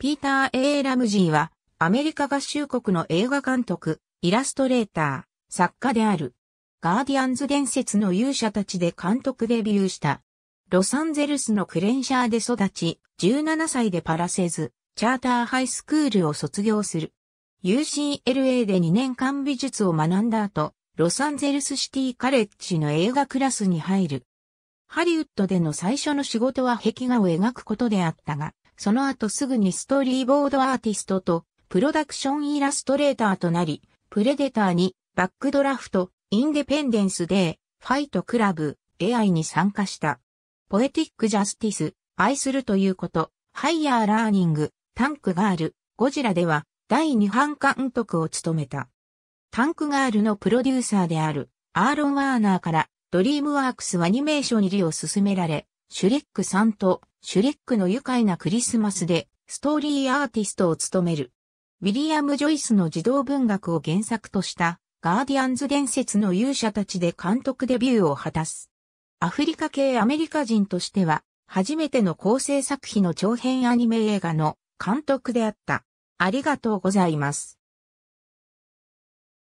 ピーター・ A・ ラムジーは、アメリカ合衆国の映画監督、イラストレーター、作家である。ガーディアンズ伝説の勇者たちで監督デビューした。ロサンゼルスのクレンシャーで育ち、17歳でパラセズ、チャーターハイスクールを卒業する。UCLA で2年間美術を学んだ後、ロサンゼルスシティカレッジの映画クラスに入る。ハリウッドでの最初の仕事は壁画を描くことであったが、その後すぐにストーリーボードアーティストとプロダクションイラストレーターとなり、プレデターにバックドラフト、インデペンデンスデー、ファイトクラブ、AI に参加した。ポエティックジャスティス、愛するということ、ハイヤーラーニング、タンクガール、ゴジラでは第2版監督を務めた。タンクガールのプロデューサーであるアーロン・ワーナーからドリームワークスアニメーション入りを進められ、シュレックさんとシュレックの愉快なクリスマスでストーリーアーティストを務める。ウィリアム・ジョイスの児童文学を原作としたガーディアンズ伝説の勇者たちで監督デビューを果たす。アフリカ系アメリカ人としては初めての構成作品の長編アニメ映画の監督であった。ありがとうございます。